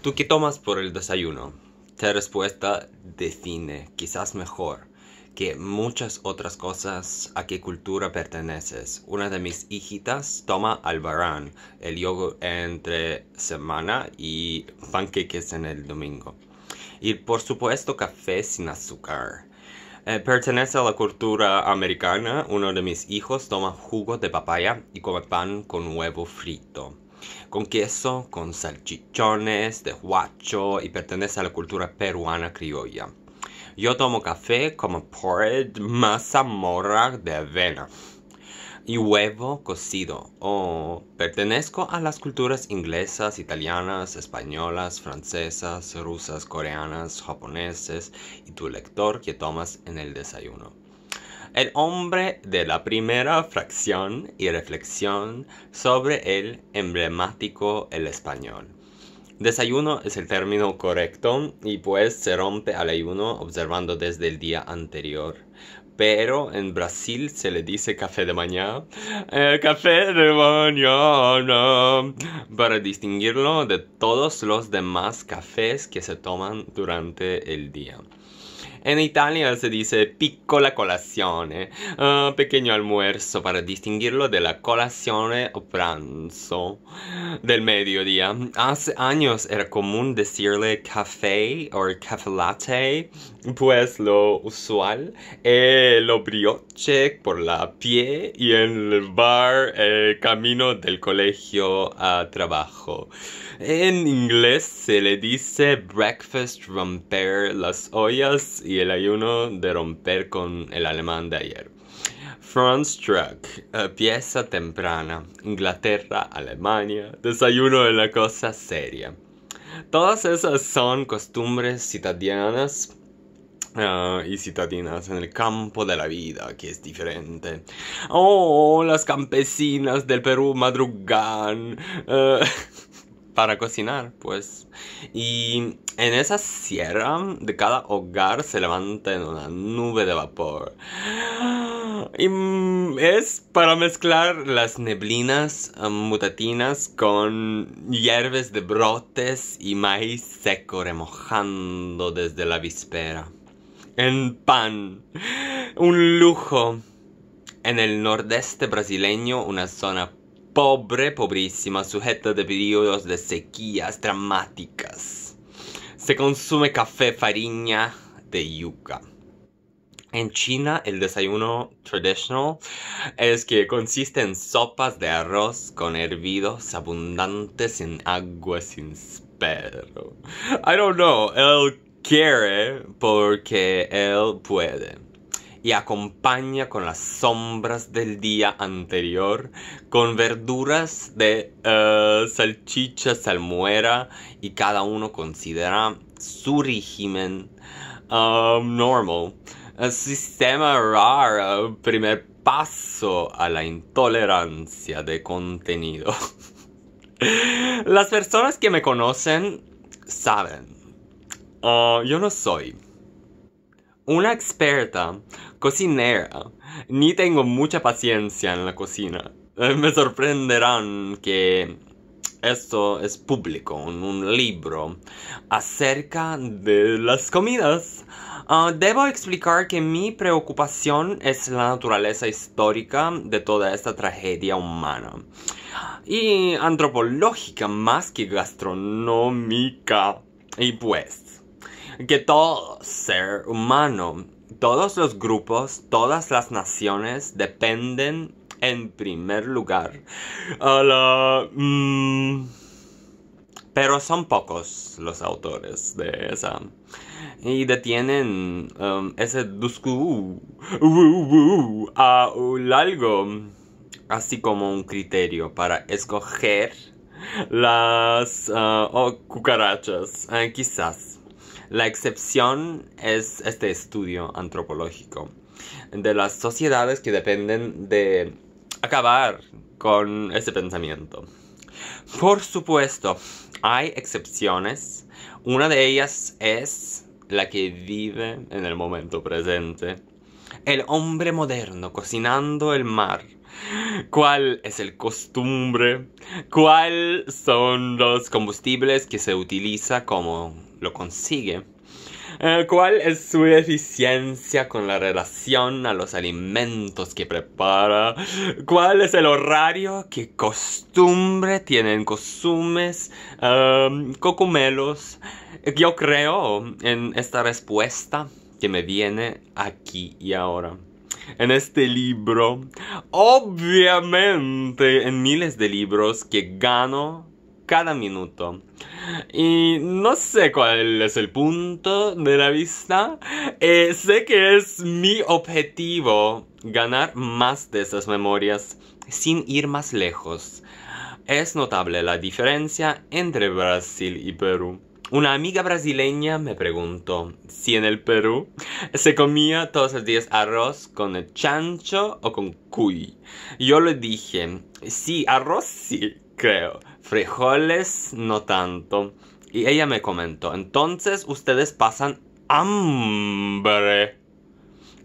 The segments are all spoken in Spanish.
¿Tú qué tomas por el desayuno? La respuesta define, quizás mejor, que muchas otras cosas a qué cultura perteneces. Una de mis hijitas toma albarán, el yogur entre semana y panqueques en el domingo. Y por supuesto café sin azúcar. Eh, pertenece a la cultura americana. Uno de mis hijos toma jugo de papaya y come pan con huevo frito con queso, con salchichones de huacho y pertenece a la cultura peruana criolla. Yo tomo café como porridge morra de avena y huevo cocido. O oh, pertenezco a las culturas inglesas, italianas, españolas, francesas, rusas, coreanas, japoneses y tu lector que tomas en el desayuno el hombre de la primera fracción y reflexión sobre el emblemático el español. Desayuno es el término correcto y pues se rompe al ayuno observando desde el día anterior. Pero en Brasil se le dice café de mañana. Eh, café de mañana. Para distinguirlo de todos los demás cafés que se toman durante el día. En Italia se dice piccola colazione, eh, pequeño almuerzo para distinguirlo de la colazione o pranzo del mediodía. Hace años era común decirle café o café latte, pues lo usual es eh, lo brioche por la pie y el bar el eh, camino del colegio a trabajo. En inglés se le dice breakfast romper las ollas y el ayuno de romper con el alemán de ayer. Franz Truck, eh, pieza temprana, Inglaterra, Alemania, desayuno de la cosa seria. Todas esas son costumbres citadinas eh, y citadinas en el campo de la vida, que es diferente. Oh, las campesinas del Perú madrugan. Eh, para cocinar, pues. Y en esa sierra de cada hogar se levanta en una nube de vapor. Y mm, es para mezclar las neblinas um, mutatinas con hierbes de brotes y maíz seco remojando desde la víspera. En pan, un lujo. En el nordeste brasileño, una zona pobre, pobrísima, sujeta de periodos de sequías dramáticas. Se consume café, farina de yuca. En China, el desayuno tradicional es que consiste en sopas de arroz con hervidos abundantes en agua sin espero. I don't know, él quiere porque él puede y acompaña con las sombras del día anterior, con verduras de eh, salchicha, salmuera y cada uno considera su régimen um, normal. El sistema raro, primer paso a la intolerancia de contenido. las personas que me conocen saben, uh, yo no soy una experta cocinera, ni tengo mucha paciencia en la cocina. Me sorprenderán que esto es público, en un, libro acerca de las comidas. Ah, debo explicar que mi preocupación es la naturaleza histórica de toda esta tragedia humana y antropológica más que gastronómica. Y pues, que todo ser humano, todos los grupos, todas las naciones dependen en primer lugar a la... Mm, pero son pocos los autores de esa. Y detienen um, ese Dusku uh, uh, uh, a un así como un criterio para escoger las cucarachas. Eh, quizás la excepción es este estudio antropológico de las sociedades que dependen de acabar con ese pensamiento. Por supuesto, hay excepciones. Una de ellas es la que vive en el momento presente. El hombre moderno cocinando el mar. ¿Cuál es el costumbre? ¿Cuáles son los combustibles que se utiliza como lo consigue, ¿Cuál es su eficiencia con la relación a los alimentos que prepara, cuál es el horario, que costumbre tienen costumes, em, cocumelos. Yo creo en esta respuesta que me viene aquí y ahora. En este libro, obviamente en miles de libros que gano cada minuto. Y no sé cuál es el punto de la vista. Eh, sé que es mi objetivo ganar más de esas memorias sin ir más lejos. Es notable la diferencia entre Brasil y Perú. Una amiga brasileña me preguntó si en el Perú se comía todos los días arroz con chancho o con cuy. Yo le dije, sí, arroz sí, creo, frijoles no tanto. Y ella me comentó, entonces ustedes pasan hambre.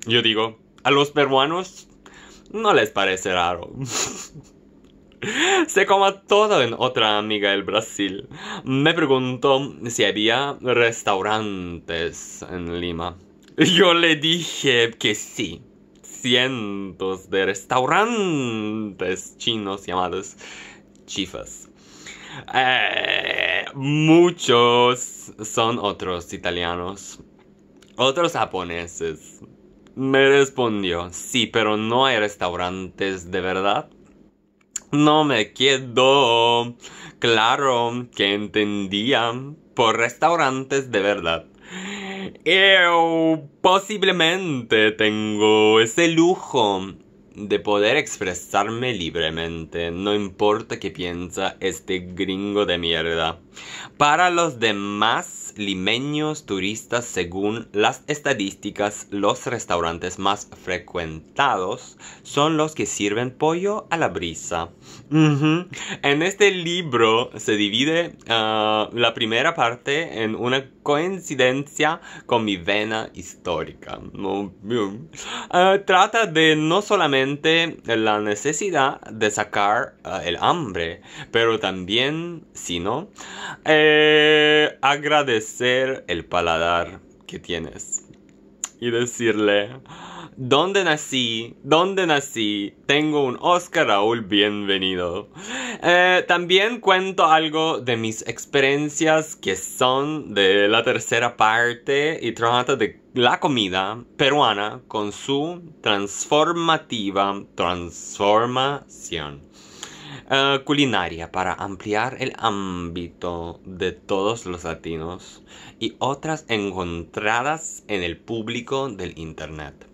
Yo digo, a los peruanos no les parece raro. Se coma todo en otra amiga del Brasil. Me preguntó si había restaurantes en Lima. Yo le dije que sí. Cientos de restaurantes chinos llamados chifas. Eh, muchos son otros italianos. Otros japoneses. Me respondió, sí, pero no hay restaurantes de verdad. No me quedó claro que entendían por restaurantes de verdad. Yo posiblemente tengo ese lujo de poder expresarme libremente, no importa qué piensa este gringo de mierda. Para los demás limeños turistas, según las estadísticas, los restaurantes más frecuentados son los que sirven pollo a la brisa. En este libro se divide ah, la primera parte en una coincidencia con mi vena histórica. Eh, trata de no solamente la necesidad de sacar eh, el hambre, pero también, sino eh, agradecer el paladar que tienes y decirle... ¿Dónde nací? ¿Dónde nací? Tengo un Oscar Raúl bienvenido. Eh, también cuento algo de mis experiencias que son de la tercera parte y trata de la comida peruana con su transformativa transformación eh, culinaria para ampliar el ámbito de todos los latinos y otras encontradas en el público del Internet.